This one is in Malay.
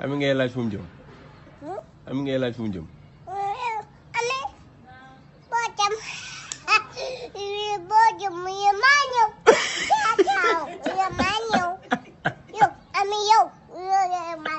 am ngay laaj fum jëm hmm? am ngay laaj fum jëm ale bo jëm yi bo jëm yi ma ñew ya ñew yi ma ñew yo am yo yo ma